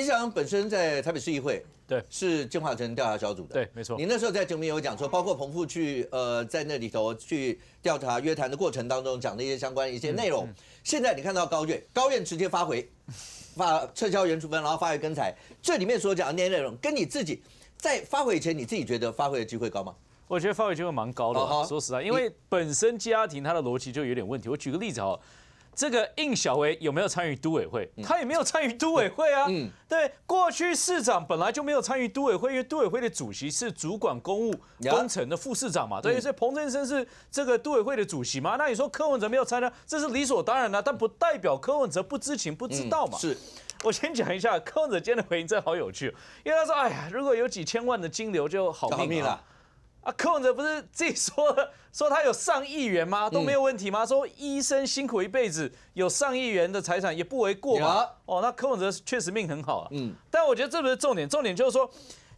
你想本身在台北市议会，对，是进化成调查小组的，对，没错。你那时候在节目有讲说，包括彭富去，呃，在那里头去调查约谈的过程当中讲的一些相关一些内容。现在你看到高院，高院直接发回，发撤销原处分，然后发回跟裁，这里面所讲那些内容，跟你自己在发回前你自己觉得发回的机会高吗？我觉得发回机会蛮高的，说实在，因为本身家庭他的逻辑就有点问题。我举个例子哈。这个应小薇有没有参与都委会？他也没有参与都委会啊。嗯，对，过去市长本来就没有参与都委会，因为都委会的主席是主管公务工程的副市长嘛。对，所以彭振生是这个都委会的主席嘛。那你说柯文哲没有参加，这是理所当然的，但不代表柯文哲不知情、不知道嘛。是，我先讲一下柯文哲今天的回应，这好有趣，因为他说：“哎呀，如果有几千万的金流就好命了。”柯文哲不是自己说 说他有上亿元吗？都没有问题吗？说医生辛苦一辈子，有上亿元的财产也不为过嘛？哦，那柯文哲确实命很好啊。嗯，但我觉得这不是重点，重点就是说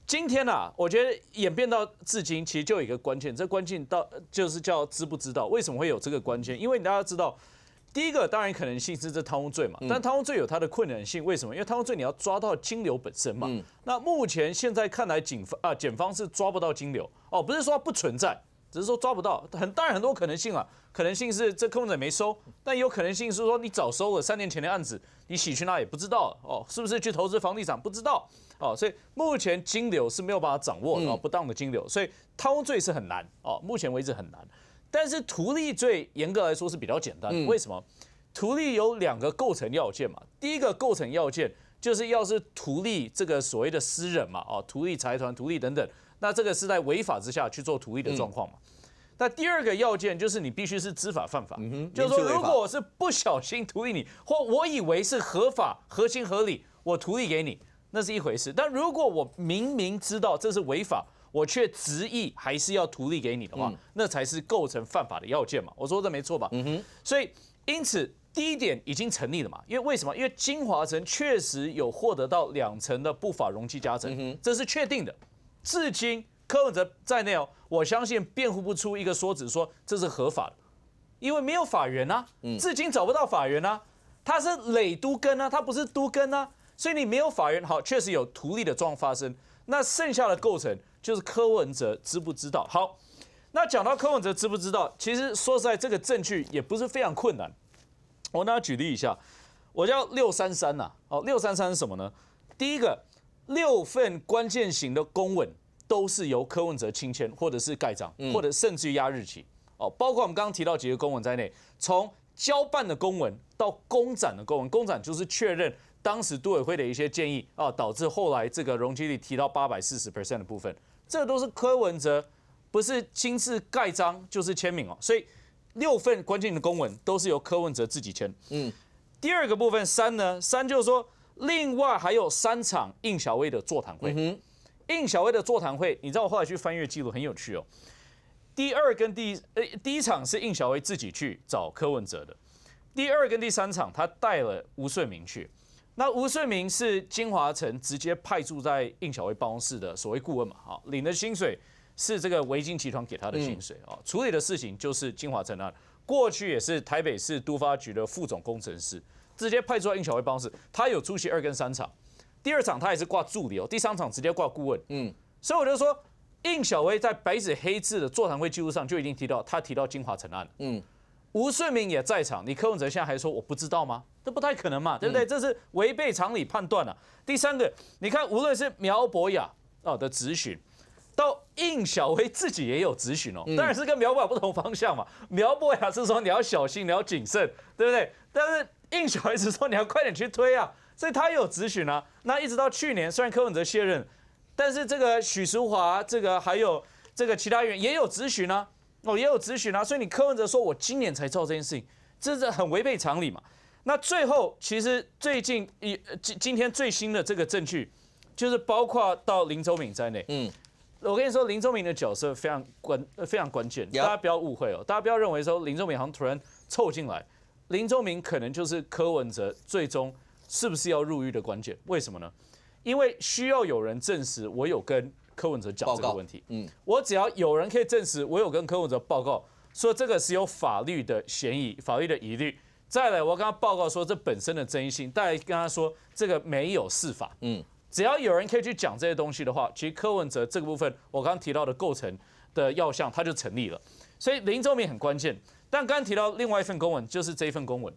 今天呐，我觉得演变到至今，其实就有一个关键，这关键到就是叫知不知道为什么会有这个关键？因为你大家知道。第一个当然可能性是这贪污罪嘛，但贪污罪有它的困难性，为什么？因为贪污罪你要抓到金流本身嘛。那目前现在看来，警方啊检方是抓不到金流哦，不是说不存在，只是说抓不到。很当然很多可能性啊，可能性是这空者没收，但有可能性是说你早收了三年前的案子，你洗去哪也不知道哦，是不是去投资房地产不知道哦，所以目前金流是没有办法掌握啊不当的金流，所以贪污罪是很难哦，目前为止很难。但是图利罪严格来说是比较简单，为什么？图利有两个构成要件嘛，第一个构成要件就是要是图利这个所谓的私人嘛，哦，图利财团、图利等等，那这个是在违法之下去做图利的状况嘛。那第二个要件就是你必须是知法犯法，就是说如果我是不小心图利你，或我以为是合法合情合理，我图利给你，那是一回事。但如果我明明知道这是违法，我却执意还是要图利给你的话，那才是构成犯法的要件嘛。我说的没错吧？嗯哼。所以因此第一点已经成立了嘛。因为为什么？因为金华城确实有获得到两成的不法容积加成，这是确定的。至今柯文哲在内哦，我相信辩护不出一个说辞说这是合法的，因为没有法源啊。嗯。至今找不到法源啊。他是累都根啊，他不是都根啊。所以你没有法院，好，确实有图利的状况发生。那剩下的构成。就是柯文哲知不知道？好，那讲到柯文哲知不知道？其实说实在，这个证据也不是非常困难。我跟大家举例一下，我叫六三三呐。哦，六三三是什么呢？第一个，六份关键型的公文都是由柯文哲亲签，或者是盖章，或者甚至于押日期。哦，包括我们刚刚提到几个公文在内，从交办的公文到公展的公文，公展就是确认当时都委会的一些建议啊，导致后来这个容积率提到八百四十 percent 的部分。这都是柯文哲，不是亲自盖章就是签名哦，所以六份关键的公文都是由柯文哲自己签。嗯，第二个部分三呢，三就是说另外还有三场应小薇的座谈会。应小薇的座谈会，你知道我后来去翻阅记录，很有趣哦。第二跟第呃第一场是应小薇自己去找柯文哲的，第二跟第三场他带了吴顺明去。那吴顺明是金华城直接派驻在应小薇办公室的所谓顾问嘛？好，领的薪水是这个维京集团给他的薪水哦。处理的事情就是金华城案，过去也是台北市都发局的副总工程师，直接派驻在应小薇办公室。他有出席二跟三场，第二场他也是挂助理哦，第三场直接挂顾问。嗯，所以我就说，应小薇在白纸黑字的座谈会记录上就已经提到，他提到金华城案。嗯。吴顺明也在场，你柯文哲现在还说我不知道吗？这不太可能嘛，对不对？这是违背常理判断了。第三个，你看，无论是苗博雅啊的质询，到应小薇自己也有质询哦，当然是跟苗博雅不同方向嘛。苗博雅是说你要小心，你要谨慎，对不对？但是应小薇是说你要快点去推啊，所以他有质询啊。那一直到去年，虽然柯文哲卸任，但是这个许淑华，这个还有这个其他人也有咨询呢。哦，也有咨询啊，所以你柯文哲说我今年才做这件事情，这是很违背常理嘛。那最后其实最近一今今天最新的这个证据，就是包括到林周敏在内，嗯，我跟你说林周敏的角色非常关非常关键，大家不要误会哦，大家不要认为说林周敏好像突然凑进来，林周敏可能就是柯文哲最终是不是要入狱的关键，为什么呢？因为需要有人证实我有跟。柯文哲讲这个问题，嗯，我只要有人可以证实，我有跟柯文哲报告说这个是有法律的嫌疑、法律的疑虑。再来，我跟他报告说这本身的争议性，大家跟他说这个没有司法。嗯，只要有人可以去讲这些东西的话，其实柯文哲这个部分，我刚刚提到的构成的要项，它就成立了。所以林周明很关键。但刚刚提到另外一份公文，就是这一份公文，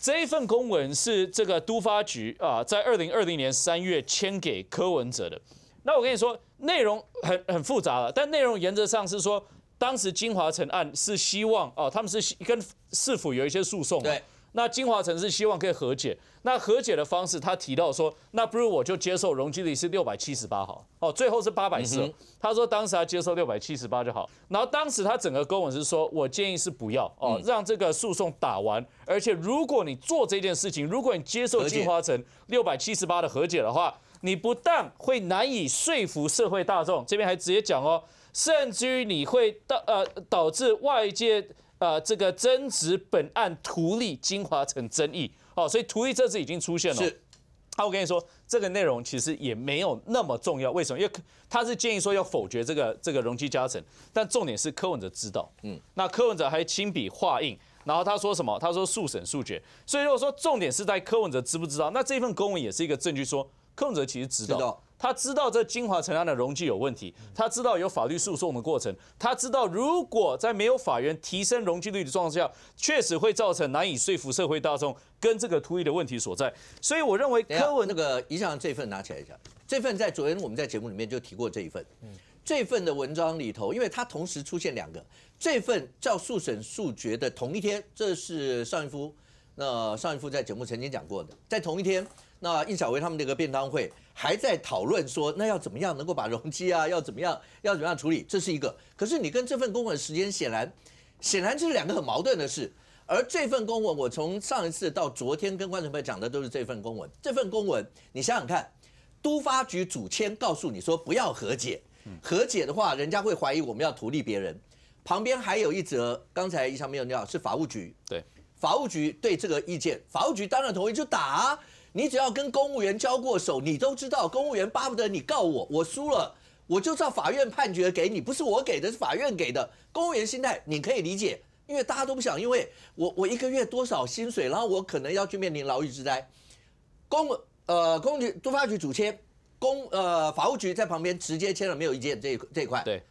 这一份公文是这个都发局啊，在二零二零年三月签给柯文哲的。那我跟你说，内容很很复杂了，但内容原则上是说，当时金华城案是希望哦，他们是跟市府有一些诉讼，对。那金华城是希望可以和解，那和解的方式他提到说，那不如我就接受容积率是六百七十八好，哦，最后是八百四，他说当时他接受六百七十八就好。然后当时他整个公文是说，我建议是不要哦，让这个诉讼打完，而且如果你做这件事情，如果你接受金华城六百七十八的和解的话。你不当会难以说服社会大众，这边还直接讲哦，甚至于你会导呃导致外界呃这个争执本案图利精华成争议哦，所以图利这次已经出现了。是，啊，我跟你说，这个内容其实也没有那么重要，为什么？因为他是建议说要否决这个这个容积加成，但重点是柯文哲知道，嗯，那柯文哲还亲笔画印，然后他说什么？他说速审速决。所以如果说重点是在柯文哲知不知道，那这份公文也是一个证据说。控者其实知道，他知道这金华城案的容积有问题，他知道有法律诉讼的过程，他知道如果在没有法院提升容积率的状况下，确实会造成难以说服社会大众跟这个突意的问题所在。所以我认为，科文那个以上这份拿起来一下，这份在昨天我们在节目里面就提过这一份，嗯，这份的文章里头，因为它同时出现两个，这份叫速审速决的同一天，这是尚一夫，那上一夫在节目曾经讲过的，在同一天。那易小薇他们那个便当会还在讨论说，那要怎么样能够把容积啊，要怎么样，要怎么样处理，这是一个。可是你跟这份公文时间显然，显然这是两个很矛盾的事。而这份公文，我从上一次到昨天跟观众朋友讲的都是这份公文。这份公文，你想想看，都发局主签告诉你说不要和解，和解的话人家会怀疑我们要图利别人。旁边还有一则，刚才一上没有尿，是法务局，对，法务局对这个意见，法务局当然同意就打。你只要跟公务员交过手，你都知道，公务员巴不得你告我，我输了，我就照法院判决给你，不是我给的，是法院给的。公务员心态你可以理解，因为大家都不想，因为我我一个月多少薪水，然后我可能要去面临牢狱之灾。公呃，公局、督发局主签，公呃，法务局在旁边直接签了，没有意见这一这一块。对，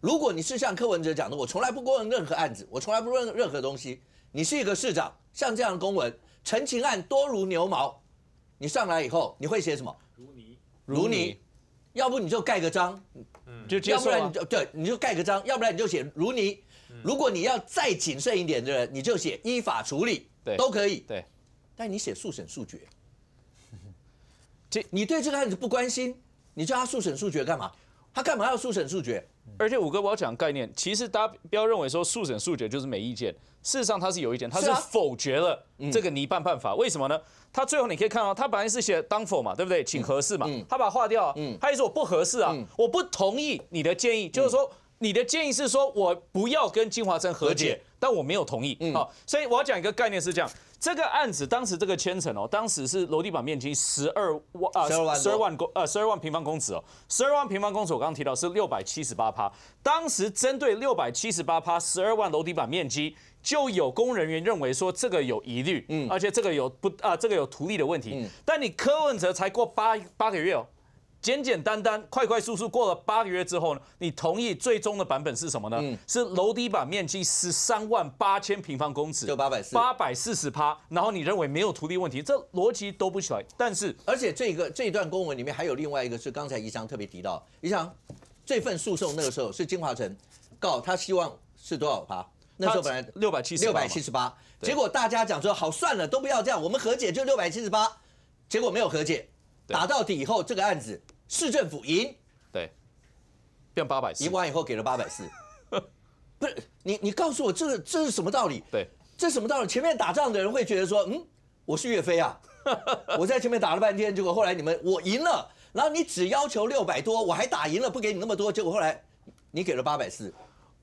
如果你是像柯文哲讲的，我从来不过问任何案子，我从来不问任何东西。你是一个市长，像这样的公文陈情案多如牛毛。你上来以后，你会写什么？如泥，如泥，要不你就盖个章，嗯，就要不然你就对，你就盖个章，要不然你就写如泥。如果你要再谨慎一点的人，你就写依法处理，对，都可以，对。但你写速审速决，这你对这个案子不关心，你叫他速审速决干嘛？他干嘛要速审速决？而且五哥我要讲概念，其实大家不要认为说速审速决就是没意见，事实上他是有意见，他是否决了这个泥办办法？为什么呢？他最后你可以看到，他本来是写当否嘛，对不对？请合适嘛，他把划掉，他意思我不合适啊，我不同意你的建议，就是说。你的建议是说，我不要跟金华生和解，但我没有同意。好，所以我要讲一个概念是这样：这个案子当时这个千层哦，当时是楼地板面积十二万啊，十二万公呃十二万平方公尺哦，十二万平方公尺我刚刚提到是六百七十八趴，当时针对六百七十八趴十二万楼地板面积，就有工人员认为说这个有疑虑，嗯，而且这个有不啊这个有图例的问题，嗯，但你柯文哲才过八八个月哦。简简单单、快快速速过了八个月之后呢？你同意最终的版本是什么呢？是楼底板面积十三万八千平方公尺，就八百四八百四十趴。然后你认为没有土地问题，这逻辑都不喜来。但是，而且这个这一段公文里面还有另外一个是刚才医生特别提到，宜生这份诉讼那个时候是金华城告他，希望是多少趴？那时候本来六百七十六百七十八，结果大家讲说好算了，都不要这样，我们和解就六百七十八。结果没有和解，打到底以后这个案子。市政府赢，对，变八百四，赢完以后给了八百四，不是你你告诉我这个这是什么道理？对，这什么道理？前面打仗的人会觉得说，嗯，我是岳飞啊，我在前面打了半天，结果后来你们我赢了，然后你只要求六百多，我还打赢了不给你那么多，结果后来你给了八百四，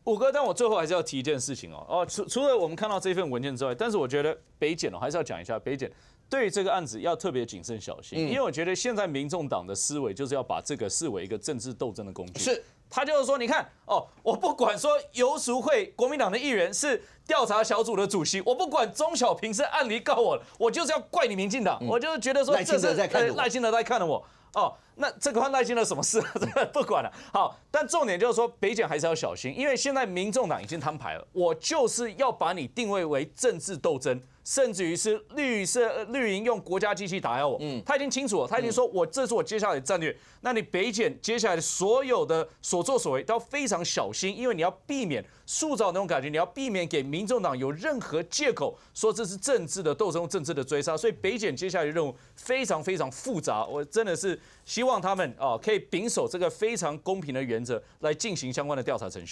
五哥，但我最后还是要提一件事情哦，哦，除除了我们看到这份文件之外，但是我觉得北检哦还是要讲一下北检。对这个案子要特别谨慎小心，因为我觉得现在民众党的思维就是要把这个视为一个政治斗争的工具。是，他就是说，你看哦，我不管说游淑会国民党的议员是调查小组的主席，我不管钟小平是案例告我，我就是要怪你民进党，我就是觉得说，耐心的在看着，耐心的在看着我，哦，那这个话耐心的什么事？不管了。好，但重点就是说北检还是要小心，因为现在民众党已经摊牌了，我就是要把你定位为政治斗争。甚至于是绿色绿营用国家机器打压我，嗯，他已经清楚了，他已经说我这是我接下来的战略。那你北检接下来的所有的所作所为都要非常小心，因为你要避免塑造那种感觉，你要避免给民众党有任何借口说这是政治的斗争、政治的追杀。所以北检接下来的任务非常非常复杂，我真的是希望他们啊可以秉守这个非常公平的原则来进行相关的调查程序。